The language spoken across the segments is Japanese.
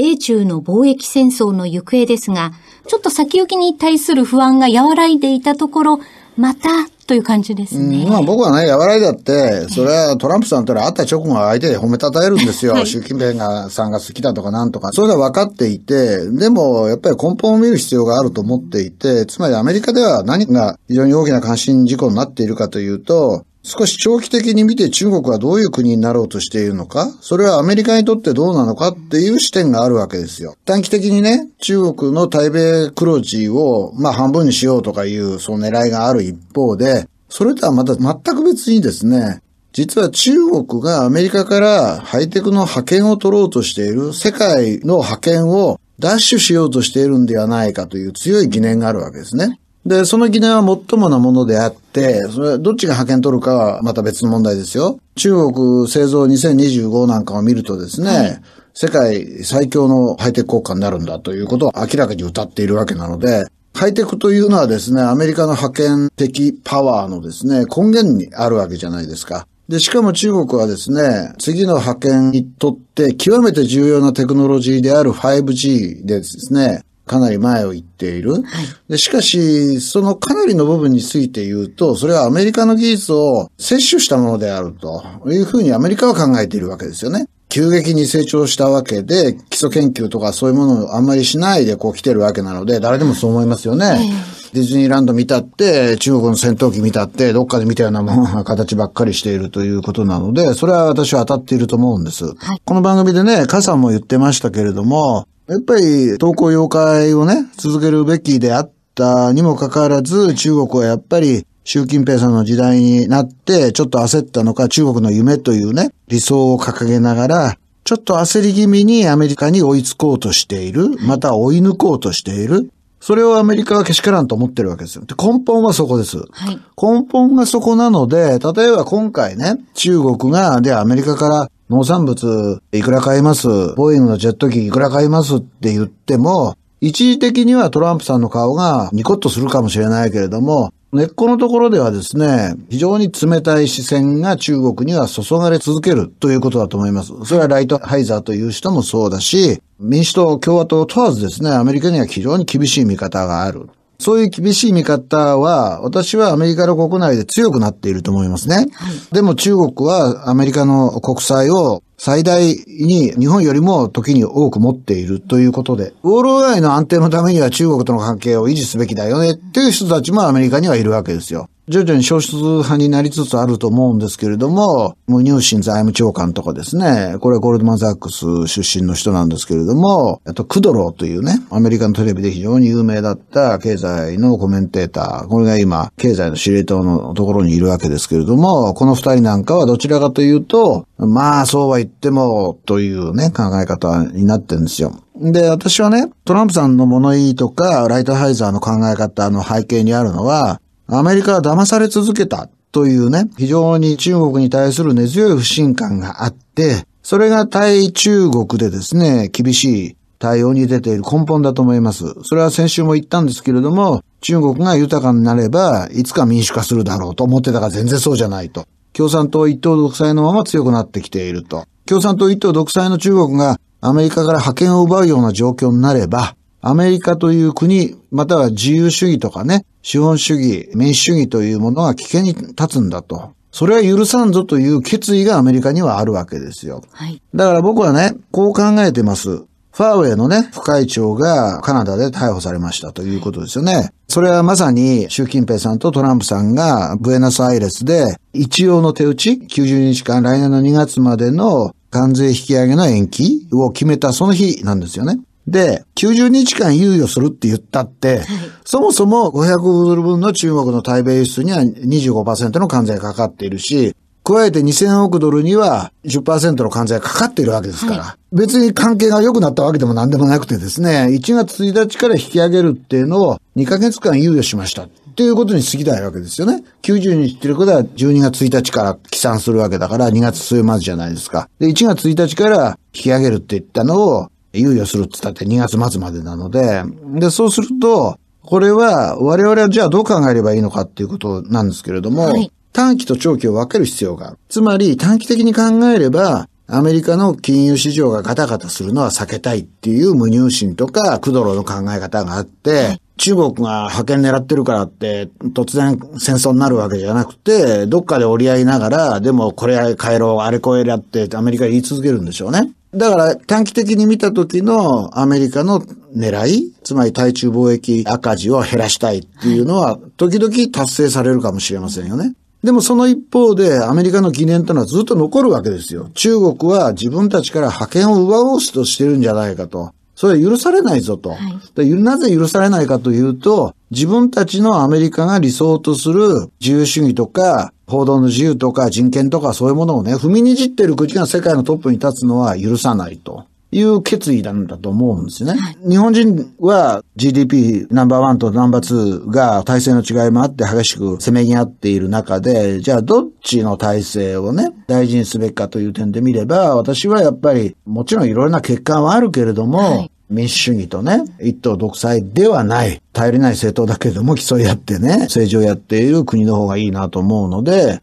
米中の貿易戦争の行方ですが、ちょっと先行きに対する不安が和らいでいたところ、またという感じですね。まあ僕はね、和らいだって、それはトランプさんと会った直後は相手で褒めたたえるんですよ。はい、習近平がさんが好きだとかなんとか。それは分かっていて、でもやっぱり根本を見る必要があると思っていて、つまりアメリカでは何が非常に大きな関心事項になっているかというと、少し長期的に見て中国はどういう国になろうとしているのか、それはアメリカにとってどうなのかっていう視点があるわけですよ。短期的にね、中国の対米黒字を、まあ半分にしようとかいうその狙いがある一方で、それとはまた全く別にですね、実は中国がアメリカからハイテクの覇権を取ろうとしている、世界の覇権を奪取しようとしているんではないかという強い疑念があるわけですね。で、その疑念は最もなものであって、それどっちが派遣取るかはまた別の問題ですよ。中国製造2025なんかを見るとですね、はい、世界最強のハイテク国家になるんだということを明らかに歌っているわけなので、ハイテクというのはですね、アメリカの派遣的パワーのですね、根源にあるわけじゃないですか。で、しかも中国はですね、次の派遣にとって極めて重要なテクノロジーである 5G でですね、かなり前を行っている。はい、でしかし、そのかなりの部分について言うと、それはアメリカの技術を摂取したものであるというふうにアメリカは考えているわけですよね。急激に成長したわけで、基礎研究とかそういうものをあんまりしないでこう来てるわけなので、誰でもそう思いますよね。はい、ディズニーランド見たって、中国の戦闘機見たって、どっかで見たようなもの形ばっかりしているということなので、それは私は当たっていると思うんです。はい、この番組でね、カさんも言ってましたけれども、やっぱり、投稿妖怪をね、続けるべきであったにもかかわらず、中国はやっぱり、習近平さんの時代になって、ちょっと焦ったのか、中国の夢というね、理想を掲げながら、ちょっと焦り気味にアメリカに追いつこうとしている、また追い抜こうとしている。それをアメリカはけしからんと思ってるわけですよ。で根本はそこです、はい。根本がそこなので、例えば今回ね、中国が、で、アメリカから農産物いくら買いますボーイングのジェット機いくら買いますって言っても、一時的にはトランプさんの顔がニコッとするかもしれないけれども、根っこのところではですね、非常に冷たい視線が中国には注がれ続けるということだと思います。それはライトハイザーという人もそうだし、民主党、共和党問わずですね、アメリカには非常に厳しい見方がある。そういう厳しい見方は、私はアメリカの国内で強くなっていると思いますね。はい、でも中国はアメリカの国債を最大に日本よりも時に多く持っているということで、ウォール街の安定のためには中国との関係を維持すべきだよねっていう人たちもアメリカにはいるわけですよ。徐々に少数派になりつつあると思うんですけれども、ムニューシン財務長官とかですね、これはゴールドマン・ザックス出身の人なんですけれども、あとクドローというね、アメリカのテレビで非常に有名だった経済のコメンテーター、これが今、経済の司令塔のところにいるわけですけれども、この二人なんかはどちらかというと、まあそうは言っても、というね、考え方になってるんですよ。で、私はね、トランプさんの物言いとか、ライトハイザーの考え方の背景にあるのは、アメリカは騙され続けたというね、非常に中国に対する根強い不信感があって、それが対中国でですね、厳しい対応に出ている根本だと思います。それは先週も言ったんですけれども、中国が豊かになれば、いつか民主化するだろうと思ってたが全然そうじゃないと。共産党一党独裁のまま強くなってきていると。共産党一党独裁の中国がアメリカから覇権を奪うような状況になれば、アメリカという国、または自由主義とかね、資本主義、民主主義というものが危険に立つんだと。それは許さんぞという決意がアメリカにはあるわけですよ。はい、だから僕はね、こう考えてます。ファーウェイのね、副会長がカナダで逮捕されましたということですよね。それはまさに習近平さんとトランプさんがブエナスアイレスで一応の手打ち、90日間来年の2月までの関税引き上げの延期を決めたその日なんですよね。で、90日間猶予するって言ったって、そもそも500ドル分の中国の対米輸出には25%の関税がかかっているし、加えて2000億ドルには10%の関税がかかっているわけですから、はい、別に関係が良くなったわけでも何でもなくてですね、1月1日から引き上げるっていうのを2ヶ月間猶予しました。っていうことに過ぎないわけですよね。90日っていうことは12月1日から起算するわけだから2月末までじゃないですか。で、1月1日から引き上げるって言ったのを猶予するって言ったって2月末までなので、で、そうすると、これは我々はじゃあどう考えればいいのかっていうことなんですけれども、はい、短期と長期を分ける必要がある。つまり短期的に考えれば、アメリカの金融市場がガタガタするのは避けたいっていう無入心とか、クドロの考え方があって、中国が派遣狙ってるからって、突然戦争になるわけじゃなくて、どっかで折り合いながら、でもこれは帰ろう、あれこれやってアメリカ言い続けるんでしょうね。だから短期的に見た時のアメリカの狙い、つまり対中貿易赤字を減らしたいっていうのは、時々達成されるかもしれませんよね。でもその一方でアメリカの疑念というのはずっと残るわけですよ。中国は自分たちから覇権を奪おうとしてるんじゃないかと。それは許されないぞと、はい、なぜ許されないかというと、自分たちのアメリカが理想とする自由主義とか報道の自由とか人権とかそういうものをね、踏みにじってる国が世界のトップに立つのは許さないと。いう決意なんだと思うんですね。日本人は GDP ナンバーワンとナンバーツーが体制の違いもあって激しく攻めぎ合っている中で、じゃあどっちの体制をね、大事にすべきかという点で見れば、私はやっぱりもちろんいろいろな欠陥はあるけれども、はい民主主義とね、一党独裁ではない、頼りない政党だけれども競い合ってね、政治をやっている国の方がいいなと思うので、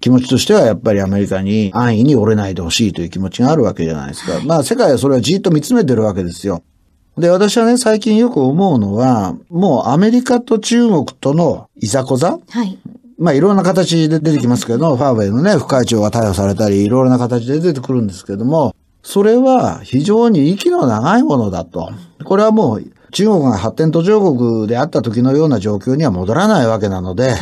気持ちとしてはやっぱりアメリカに安易に折れないでほしいという気持ちがあるわけじゃないですか。まあ世界はそれはじっと見つめてるわけですよ。で、私はね、最近よく思うのは、もうアメリカと中国とのいざこざ、はい、まあいろんな形で出てきますけど、ファーウェイのね、副会長が逮捕されたり、いろいろな形で出てくるんですけども、それは非常に息の長いものだと。これはもう中国が発展途上国であった時のような状況には戻らないわけなので、はい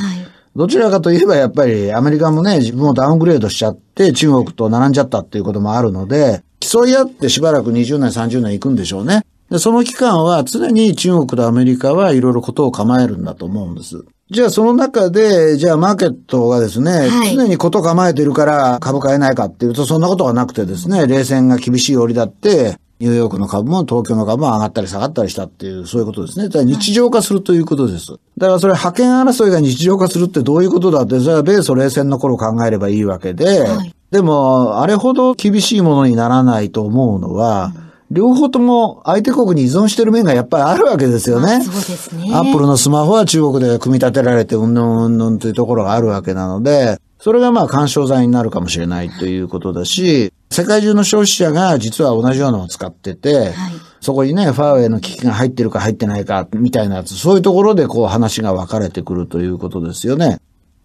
どちらかといえばやっぱりアメリカもね、自分をダウングレードしちゃって中国と並んじゃったっていうこともあるので、競い合ってしばらく20年30年行くんでしょうね。で、その期間は常に中国とアメリカはいろいろことを構えるんだと思うんです。じゃあその中で、じゃあマーケットがですね、はい、常にこと構えてるから株買えないかっていうとそんなことはなくてですね、冷戦が厳しい折りだって、ニューヨークの株も東京の株も上がったり下がったりしたっていう、そういうことですね。だ日常化するということです。だからそれ派遣争いが日常化するってどういうことだって、それは米ソ冷戦の頃考えればいいわけで、はい、でも、あれほど厳しいものにならないと思うのは、うん両方とも相手国に依存してる面がやっぱりあるわけですよね。そうですね。アップルのスマホは中国で組み立てられてうんぬんうんぬんというところがあるわけなので、それがまあ干渉剤になるかもしれないということだし、世界中の消費者が実は同じようなのを使ってて、はい、そこにね、ファーウェイの機器が入ってるか入ってないかみたいなやつ、そういうところでこう話が分かれてくるということですよね。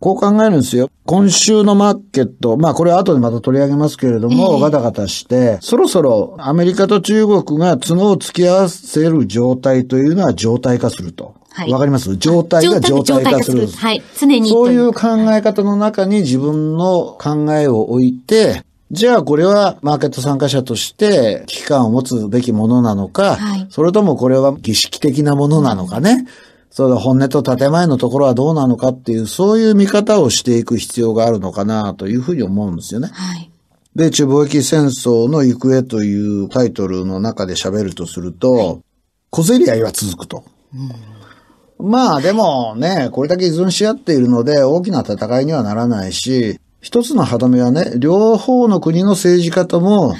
こう考えるんですよ。今週のマーケット、まあこれは後でまた取り上げますけれども、えー、ガタガタして、そろそろアメリカと中国が角を突き合わせる状態というのは状態化すると。わ、はい、かります状態が状態化する。するはい。常に。そういう考え方の中に自分の考えを置いて、じゃあこれはマーケット参加者として危機感を持つべきものなのか、はい、それともこれは儀式的なものなのかね。うんそれ本音と建前のところはどうなのかっていう、そういう見方をしていく必要があるのかなというふうに思うんですよね。はい。米中貿易戦争の行方というタイトルの中で喋るとすると、はい、小競り合いは続くと。うん、まあでもね、これだけ依存し合っているので大きな戦いにはならないし、一つの歯止めはね、両方の国の政治家とも、はい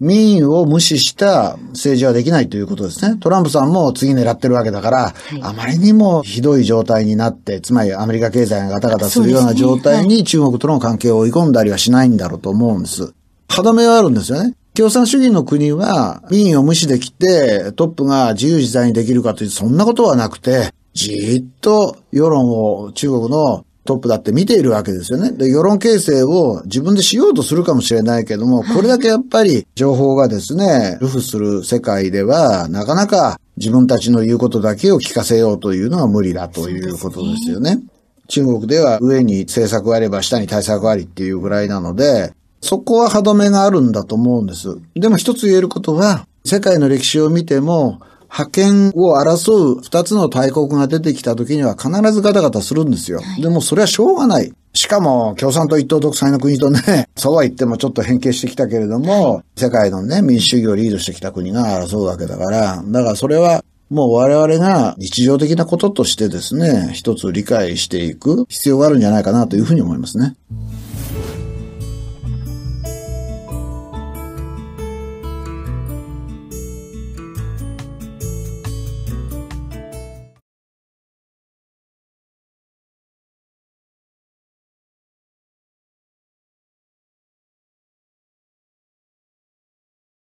民意を無視した政治はできないということですね。トランプさんも次狙ってるわけだから、はい、あまりにもひどい状態になって、つまりアメリカ経済がガタガタするような状態に中国との関係を追い込んだりはしないんだろうと思うんです。歯止めはあるんですよね。共産主義の国は民意を無視できてトップが自由自在にできるかというそんなことはなくて、じーっと世論を中国のトップだって見ているわけですよね。で、世論形成を自分でしようとするかもしれないけども、これだけやっぱり情報がですね、ルフする世界では、なかなか自分たちの言うことだけを聞かせようというのは無理だということですよね。ね中国では上に政策あれば下に対策ありっていうぐらいなので、そこは歯止めがあるんだと思うんです。でも一つ言えることは、世界の歴史を見ても、覇権を争う二つの大国が出てきた時には必ずガタガタするんですよ。はい、でもそれはしょうがない。しかも共産党一党独裁の国とね、そうは言ってもちょっと変形してきたけれども、はい、世界のね、民主主義をリードしてきた国が争うわけだから、だからそれはもう我々が日常的なこととしてですね、一つ理解していく必要があるんじゃないかなというふうに思いますね。